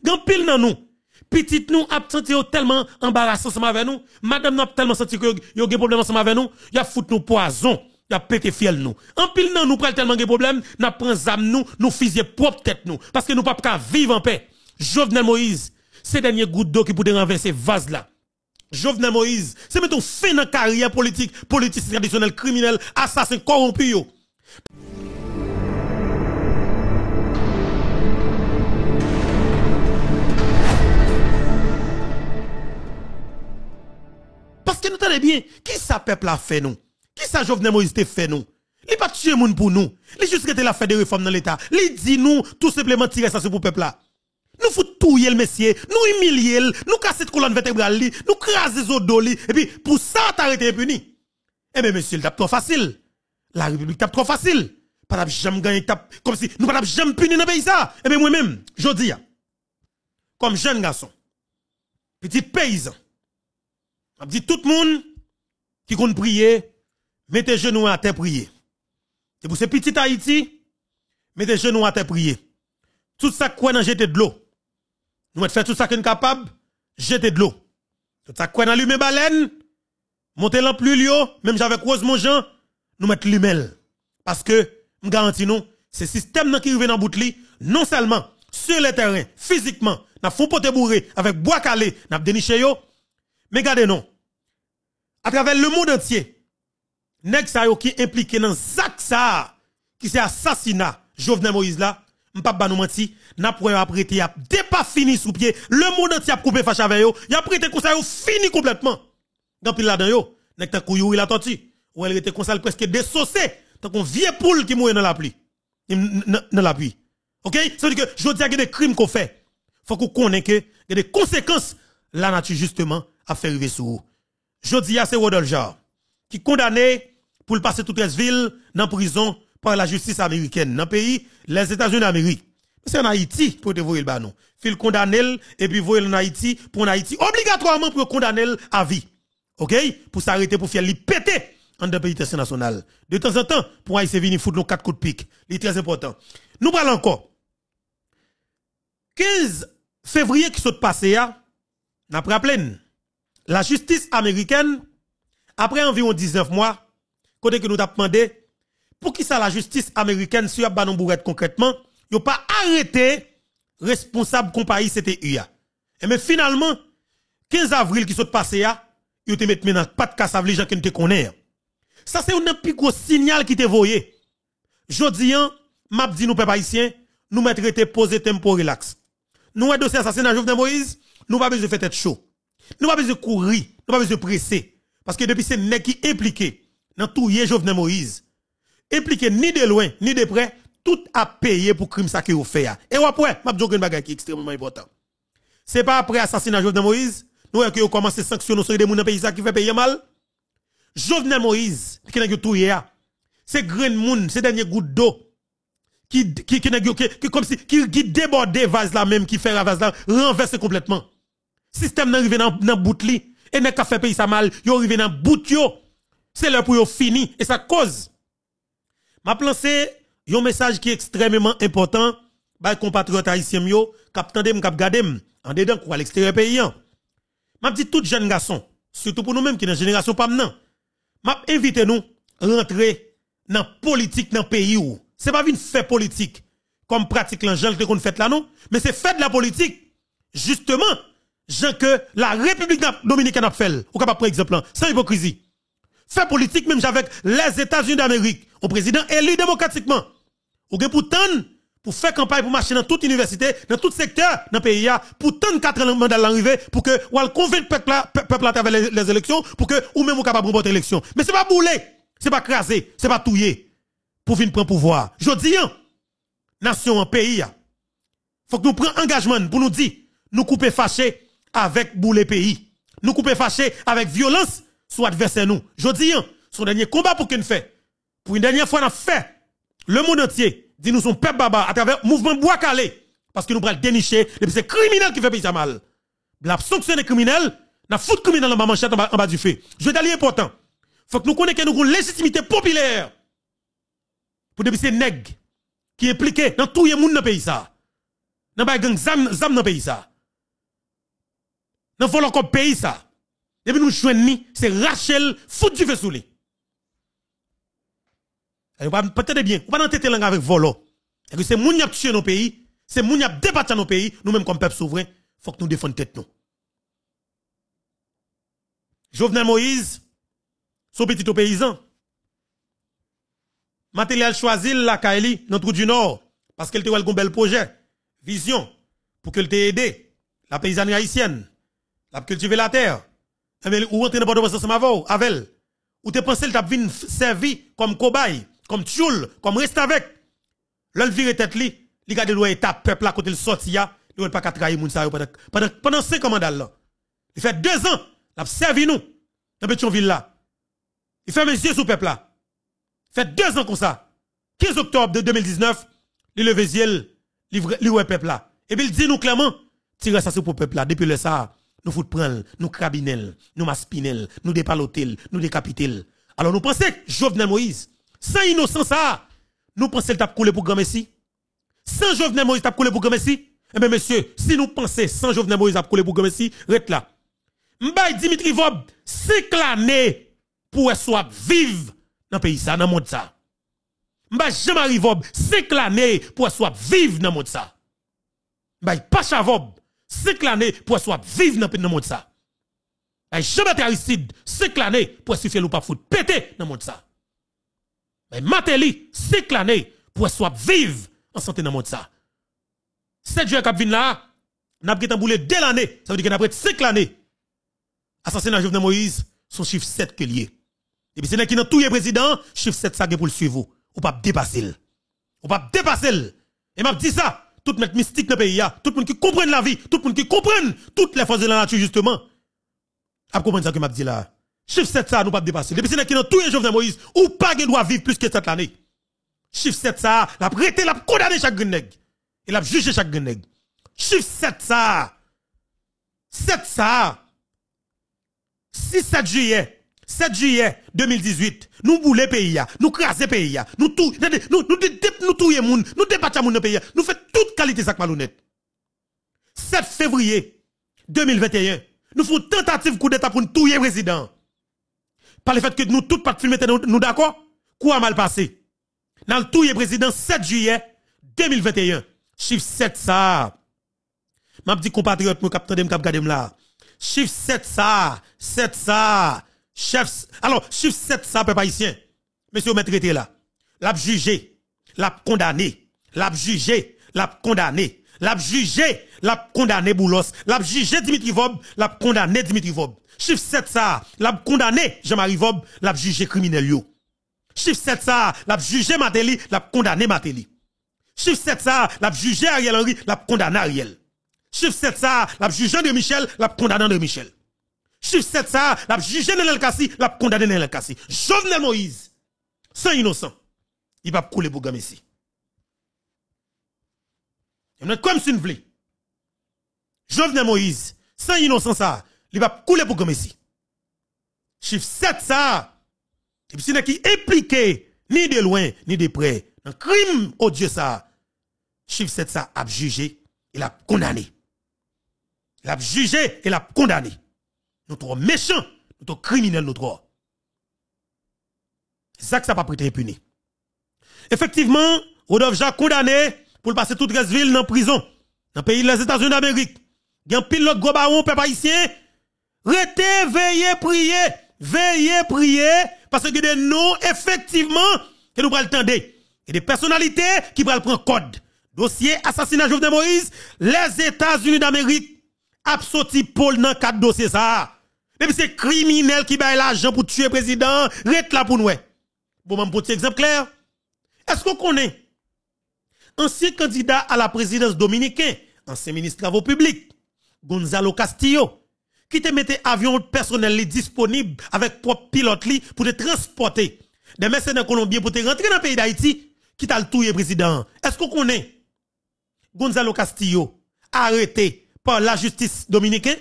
Gan pile nan nous. Petite nous ap senti tellement embarrassant ensemble avec nous. Madame ap tellement senti que yo des problème ensemble avec nous. Y a foutu nous poison. Y a pété fiel nous. En pile nan nous pral tellement des problème, n'a prend zam nous, nous fizye propre tête nous parce que nous pas ka vivre en paix. Jovenel Moïse, ces derniers goutte d'eau qui pourraient renverser vase là. Jovenel Moïse, c'est maintenant fin de carrière politique, politique traditionnelle, criminelle, assassin corrompu yo. nous bien, qui ça peuple a fait nous? Qui ça Jovenel Moïse te fait nous? Il pas tué moun pour nous. Il juste la fait de réforme dans l'État. Il dit nous, tout simplement tirer ça sur pour peuple là. Nous fout tout le messier, nous humilier, nous casser colonne vertébrale, nous craser zodo et puis pour ça t'arrêter puni. Eh bien monsieur, il trop facile. La République tape trop facile. Pas jamais gagner comme si nous pas jamais puni dans pays ça. Eh bien moi-même, je dis comme jeune garçon, petit paysan, je dis tout le monde qui compte prier, mettez genoux à terre prier. C'est pour ces petit Haïti, mettez genoux à terre prier. Tout ça qu'on a jeté de l'eau. Nous faire tout ça qu'on est capable, jeter de l'eau. Tout ça qu'on a allumé baleine, monter plus même j'avais croise mon Jean, nous mettre l'humel. Parce que, me garantis nous, ce système qui revient dans bout li, non seulement sur le terrain, physiquement, n'a font pote bourré avec bois calé, n'a déniché yo, mais gardez non, à travers le monde entier, nèg sa yo qui impliqué dans zak ça qui c'est assassinat Jovenel Moïse là, m'pa pas nous menti, n'a qu'il apprêté a dès pas fini sous pied, le monde entier a coupé fache avec yo, y a prêté conseils ça fini complètement. Dans pile là-dedans yo, nèg ta couillou il a ou elle était comme presque dessaucé, tant qu'on vieux poule qui mourait dans la pluie. Dans la pluie. OK? Ça veut dire que je dis qu'il des crimes qu'on fait. Faut qu'on connaisse que il y a des conséquences la nature justement à faire arriver sur vous. Jodi c'est Rodolja, qui condamné pour le passer toute villes dans prison par la justice américaine dans le pays les États-Unis d'Amérique. C'est en Haïti pour te le banon. Fil condamné et puis voir en Haïti pour en Haïti obligatoirement pour condamner à vie. OK Pour s'arrêter pour faire les péter en deux pays De temps en temps pour Haïti venir foutre nos quatre coups de pique. C'est très important. Nous parlons encore 15 février qui s'est passé, n'a pas pleine. La justice américaine, après environ 19 mois, côté que nous a demandé, pour qui ça la justice américaine, si vous bourrette concrètement, vous pas arrêté responsable compagnie CTUA. Et mais finalement, 15 avril qui s'est passé, vous te mettez maintenant pas de casse à les gens qui ne te connaissent. Ça, c'est un plus gros signal qui te voyé. Jodian, m'a dit nous, peuple haïtien, nous mettre te poser tempo relax. Nous, dossier assassinat Jovenel Moïse, nous pas besoin de faire tête chaud. Nous pas besoin de courir, nous pas besoin de presser. Parce que depuis ces nègres qui impliqué dans tout yé Jovenel Moïse, impliqué ni de loin, ni de près, tout a payé pour le crime ça que vous fait. Hein. Et après, m'a dire une bagage qui est extrêmement important. C'est pas après l'assassinat de Jovenel Moïse, nous avons hein, commencé à sanctionner Les des gens dans pays qui fait payer mal. Jovenel Moïse, qui n'a tout hier, c'est grand monde, c'est dernier goutte d'eau qui qui qui, qui, qui, comme si qui, vase là même qui fait la vase là renverse complètement. Système nan rive nan, nan bout li. Et nek ka fait payer sa mal, yo rive nan bout yo. C'est là pou yo fini. Et sa cause. Ma plan un message qui est extrêmement important, bay compatriotes haïtien yo, kap tandem, kap gadem, an dedan kou al l'extérieur je dis hein. Ma dit tout jeune garçon, surtout pour nous-mêmes qui dans génération pas maintenant. M'a invité nous rentrer dans la politique dans pays où. C'est pas une faite politique comme pratique que nous fait là non, mais c'est fait de la politique justement jean que la République dominicaine a fait. Ou capable prendre exemple, hein, sans hypocrisie. Fait politique même avec les États-Unis d'Amérique. au président élu démocratiquement. Ou pour pour faire campagne, pour marcher dans toute université, dans tout secteur dans le pays, pour tant quatre ans mandat l'arrivée, pour que, ou le peuple, à travers les, élections, pour que, ou même, vous capable de votre l'élection. Mais ce n'est pas bouler, n'est pas craser, c'est pas touiller, pour venir prendre pouvoir. Je dis, hein, nation, pays pays, faut que nous prenions engagement pour nous dire, nous couper fâchés, avec les pays. Nous couper fâchés avec violence sur adversaire nous. Je dis, hein, son dernier combat pour qu'il fait. Pour une dernière fois, a fait. Le monde entier dit nous son peuple baba à travers mouvement bois calé. Parce que nous prenons dénicher depuis ces criminel qui fait pays à mal. La sanction criminel, la foutre criminel dans manchette, en bas, en bas du feu. Je dis important. Faut que nous connaissions que nous légitimité populaire. Pour depuis ces nègre qui impliqué dans tout le monde dans le pays ça. Dans les dans le pays ça. Dans le pays ça. Depuis nous jouons, c'est Rachel fout du vaisseau sous Peut-être bien, on va entêter langue avec volo. Et que c'est moun qui a tué nos pays, c'est moun qui a débattu nos pays, nous-mêmes comme peuple souverain, il faut que nous défendions tête nous. Jovenel Moïse, son petit paysan, Matériel choisi la Kaeli notre trou du Nord parce qu'elle te un bel projet, vision pour qu'elle aide la paysanne haïtienne. L'a cultivé la terre. Mais eh ou entre dans port au avec ou te pensé le t'a vinn servi comme cobaye, comme tchoul, comme reste avec. L'on vire tête li, li gade et ta peuple à côté le sorti ya, li pas qu'à trahir moun sa pendant pendant pendant 5 mandats là. Il fait 2 ans, l'a servi nous dans ville là. Il fait mes yeux sur peuple là. Fait 2 ans comme ça. 15 octobre de 2019, il levé ciel, il peuple là. Et puis il dit nous clairement, tire ça sur pour peuple là depuis le ça nous fout prendre, nous kabinel, nous maspinel, nous dépalotel, nous décapitel. Alors nous pensons que Jovenel Moïse, sans innocence nous pensons qu'il a coulé pour grand merci. Sans Jovenel Moïse, a coulé pour grand merci. Eh bien, monsieur, si nous pensons sans Jovenel Moïse, a coulé pour grand merci, reste là. M'bay Dimitri Vob, cinq années pour soit vivre dans le pays, ça, dans le monde ça. M'bay Jean-Marie Vob, cinq années pour soit vivre dans le monde ça. M'bay Pacha Vob, 5 l'année pour soit vivre dans le monde ça. Jamais Aristide, 5 l'année pour suffire le pas foutre péter dans le monde ça. Mais matéli, 5 l'année pour soit vivre en santé dans le monde ça. 7 juin qui vint là, n'a pas boulet dès l'année, ça veut dire qu'on a 5 l'année. Assassinat Jovenel Moïse, son chiffre 7 que lié. Et puis c'est qui dans tout les président, chiffre 7 ça pour le suivre. Ou pas dépasser. Ou pas dépasser. Et m'a dit ça, tout mettre mystiques mystique dans le pays, tout le monde qui comprend la vie, tout le monde qui comprend toutes les forces de la nature, justement. Vous comprendre ça que m'a dit là. Chiffre 7, ça, nous pas dépasser. Depuis que qui dans tout les Jovenel Moïse, ou pas qu'il doit vivre plus que cette année. Chiffre 7, ça, l'a prêté, l'a condamné chaque grenègue. Et la jugé chaque grenègue. Chiffre 7, ça. 7, ça. 6, 7 juillet. 7 juillet 2018, nous boulons pays, nous crasons pays, nous tout, nous nous nous monde, nous débattons monde pays, nous faisons toute qualité sac malhonnête. 7 février 2021, nous faisons tentative coup d'état pour nous tuer président. Par le fait que nous toutes pas filmer nous d'accord, quoi mal passé. Dans le tout président 7 juillet 2021, chiffre 7 ça. M'a dit compatriote, mon capitaine, cap garder là. Chiffre 7 ça, 7 ça. Chef, alors, chiffre 7, ça, peuple haïtien. Monsieur, maître était là. L'a jugé, l'a condamné, l'a jugé, l'a condamné, l'a jugé, l'a condamné Boulos, l'a jugé Dimitri Vob, l'a condamné Dimitri Vob. Chiffre 7, ça, l'a condamné Jean-Marie Vob, l'a jugé criminel yo. Chiffre 7, ça, l'a jugé Matéli, l'a condamné Matéli. Chiffre 7, ça, l'a jugé Ariel Henry, l'a condamné Ariel. Chiffre 7, ça, l'a jugé de Michel, l'a condamné André Michel chiffre 7 ça, l'a jugé Nenel Kassi, l'a condamné Nenel Kassi. Jovenel Moïse, sans innocent, il va couler pour ici. comme si on voulait Jovenel Moïse, sans innocent ça, il va couler pour ici. Chiffre 7 ça, et puis c'est qui impliqué, ni de loin, ni de près, dans crime odieux ça. Chiffre 7 ça a jugé, il a condamné. Il a jugé, il a condamné. Nous méchant méchants, nous trop criminels, nous C'est ça que ça n'a pas prêté impuni. Effectivement, Rodolphe Jacques condamné pour passer toute la ville dans prison. Dans le pays des États-Unis d'Amérique. Il y a un pilote gros baron, peuple haïtien. Restez, veillez, priez. Veillez, priez. Parce que des noms, effectivement, que nous prenons le Et des personnalités qui prennent le code. Dossier assassinat Jovenel Moïse, les États-Unis d'Amérique absoti Paul dans quatre dossiers ça. Depuis c'est criminel qui baille l'argent pour tuer le président, rete là pour nous. Bon, même pour exemple clair. Est-ce qu'on connaît ancien candidat à la présidence dominicaine, ancien ministre travaux Public, Gonzalo Castillo, qui te mettait avion personnel disponible avec propre pilote li pour te transporter des mercenaires colombiens pour te rentrer dans le pays d'Haïti, qui t'a le tuer, président. Est-ce qu'on connaît Gonzalo Castillo arrêté par la justice dominicaine.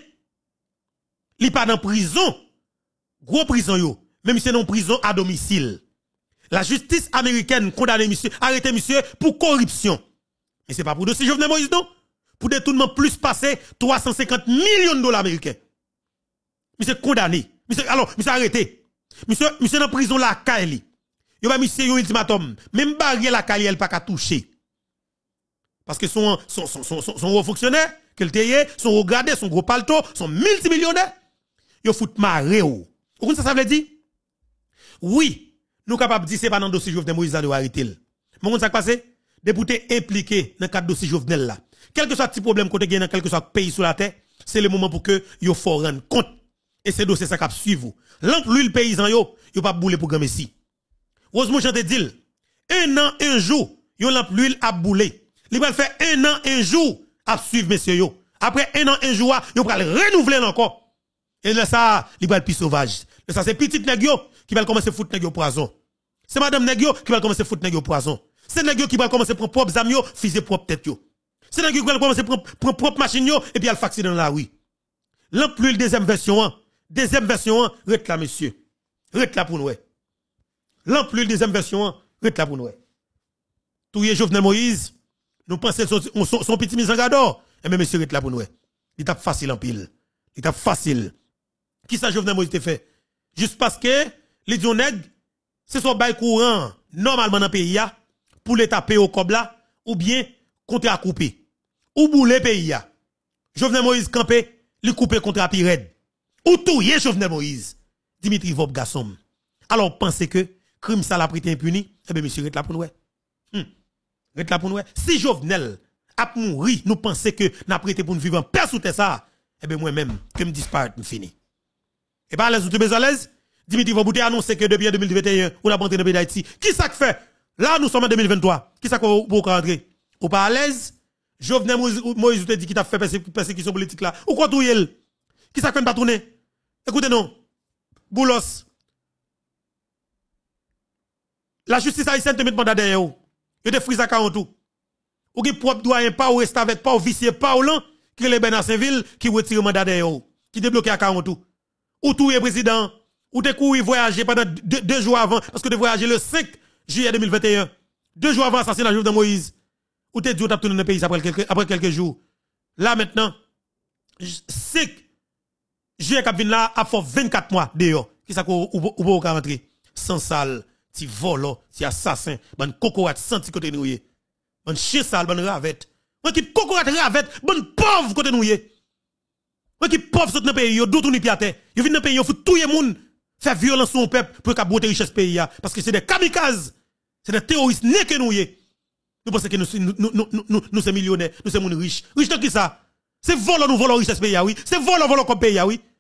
Il pas dans prison. Gros prison, yo. Même Monsieur c'est dans prison à domicile. La justice américaine condamne monsieur, arrêté monsieur pour corruption. Mais c'est pas pour dossier Jovenel Moïse, non? Pour détournement plus passé 350 millions de dollars américains. Monsieur condamné. Monsieur, alors, monsieur arrêté. Monsieur, monsieur dans prison la Kaili. Yo ba monsieur yo ultimatum. Même barrière la Kaili, elle pas qu'à toucher. Parce que son, son, son, son, son, son haut fonctionnaire, qu'elle te son regardé, son gros palto, son multimillionnaire. Yo fout maré ou. Vous ça, ça veut dire? Oui, nous capables de dire c'est pas dans le dossier Jovenel Moïse de arrêter. Mais vous ça passé? Député impliqué dans le cadre dossier Jovenel là. Quel que soit le petit problème qu'on a dans quel que soit pays sur la terre, c'est le moment pour que yo faut rendre compte. Et ces dossier, ça cap suivre. L'emploi l'huile paysan yo, yo pas bouler pour grand messi. Rosemont chante dit, un an, un jour, yo l'huile a boule. Il va faire un an, un jour, à suivre monsieur yo. Après un an, un jour, yo pral renouveler encore. Et là ça, li pral plus sauvage. ça c'est petite nèg qui va commencer à foutre nèg poison. C'est madame nèg qui va commencer à foutre nèg poison. C'est nèg qui va commencer à prendre propre Zamio yo, propre tête yo. C'est nèg qui va commencer à prendre propre machine yo et puis elle faxer dans la rue. L'emploi plus deuxième version Deuxième version 1, monsieur. Rete là pour nous. plus deuxième version 1, rete là pour nous. est Jovenel Moïse, nous pensons que son, son, petit mis en Et même monsieur est là pour nous. Eh. Il tape facile en pile. Il tape facile. Qui ça Jovenel Moïse fait? Juste parce que les nègres, c'est son bail courant, normalement dans le pays, pour les taper au cobla, ou bien contre à couper. Ou bouler pays. Jovenel Moïse il lui couper contre à pirade. Ou est Jovenel Moïse. Dimitri Vob Gassom. Alors pensez que crime ça l'a prêté impuni, eh bien monsieur est là pour nous. Eh. Hmm. E. Si Jovenel a mouri, nous pensons que n'a prêté pour nous vivre en paix sous ça. Eh bien, moi-même, que me disparaît, me fini. Et pas à l'aise, vous êtes à l'aise? Dimitri va a annoncé que depuis 2021, on a rentré dans le pays d'Haïti. Qui ça fait? Là, nous sommes en 2023. Qui ça qu'on vous rentrer? Ou pas à l'aise? Jovenel Moïse te dit qu'il a fait persécution politique là. Ou quoi tout ce Qui ça fait pas tourner? Écoutez, non. Boulos. La justice haïtienne te met mandat derrière vous a te frise à 40 tout. Ou qui propre doyen pas ou reste avec pas ou vicier pas ou lan, qui le ben à Saint-Ville, qui retire mandat de qui débloque à 40 Ou tout est président, ou te courir voyager pendant deux, jours avant, parce que te voyager le 5 juillet 2021. Deux jours avant l'assassinat de Moïse. Ou te dit ou t'as dans le pays après quelques, jours. Là maintenant, 5 juillet qui là, a fait 24 mois d'ailleurs Qui s'est ou, ou, ou, Sans salle, si volo, si assassin, bon cocorate senti côté nous Bon chien sale, bon ravette. Bon qui cocorate ravette, Bon pauvre côté nous Bon qui pauvre sur notre pays, yo doutou tout ni piate. Yo vin de pays, yo fout tout moun. Faire violence son peuple pour qu'a bote richesse pays Parce que c'est des kamikazes. C'est des terroristes nés que nous Nous pensons que nous, sommes millionnaires, nous sommes riches. Riches dans qui ça? C'est volant, nous volons richesse pays oui. C'est volant, volons comme pays oui.